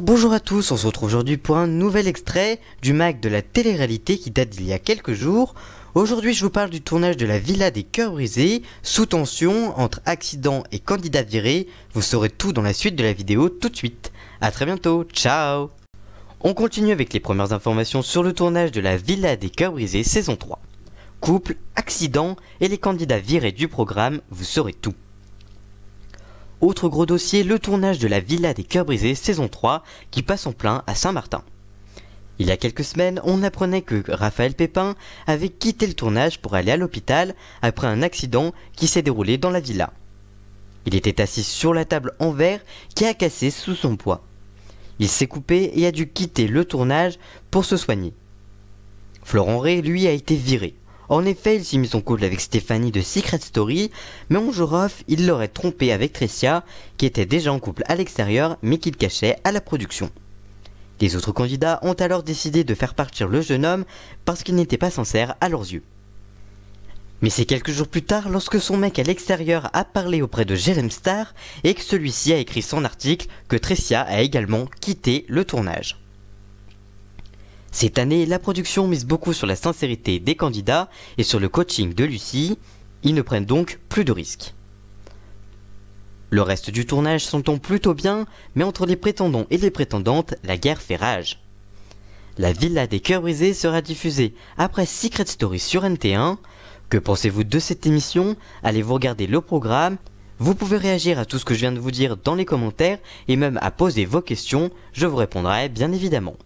bonjour à tous, on se retrouve aujourd'hui pour un nouvel extrait du MAC de la télé-réalité qui date d'il y a quelques jours. Aujourd'hui je vous parle du tournage de la Villa des Cœurs Brisés, sous tension, entre accident et candidat viré. Vous saurez tout dans la suite de la vidéo tout de suite. A très bientôt, ciao On continue avec les premières informations sur le tournage de la Villa des Cœurs Brisés saison 3. Couple, accident et les candidats virés du programme, vous saurez tout. Autre gros dossier, le tournage de la Villa des Cœurs Brisés saison 3 qui passe en plein à Saint-Martin. Il y a quelques semaines, on apprenait que Raphaël Pépin avait quitté le tournage pour aller à l'hôpital après un accident qui s'est déroulé dans la villa. Il était assis sur la table en verre qui a cassé sous son poids. Il s'est coupé et a dû quitter le tournage pour se soigner. Florent Ray, lui, a été viré. En effet, il s'est mis en couple avec Stéphanie de Secret Story, mais en jour off, il l'aurait trompé avec Tricia, qui était déjà en couple à l'extérieur, mais qu'il cachait à la production. Les autres candidats ont alors décidé de faire partir le jeune homme parce qu'il n'était pas sincère à leurs yeux. Mais c'est quelques jours plus tard, lorsque son mec à l'extérieur a parlé auprès de Jerem Star et que celui-ci a écrit son article, que Tricia a également quitté le tournage. Cette année, la production mise beaucoup sur la sincérité des candidats et sur le coaching de Lucie. Ils ne prennent donc plus de risques. Le reste du tournage s'entend plutôt bien, mais entre les prétendants et les prétendantes, la guerre fait rage. La Villa des Cœurs Brisés sera diffusée après Secret Story sur NT1. Que pensez-vous de cette émission Allez-vous regarder le programme Vous pouvez réagir à tout ce que je viens de vous dire dans les commentaires et même à poser vos questions, je vous répondrai bien évidemment.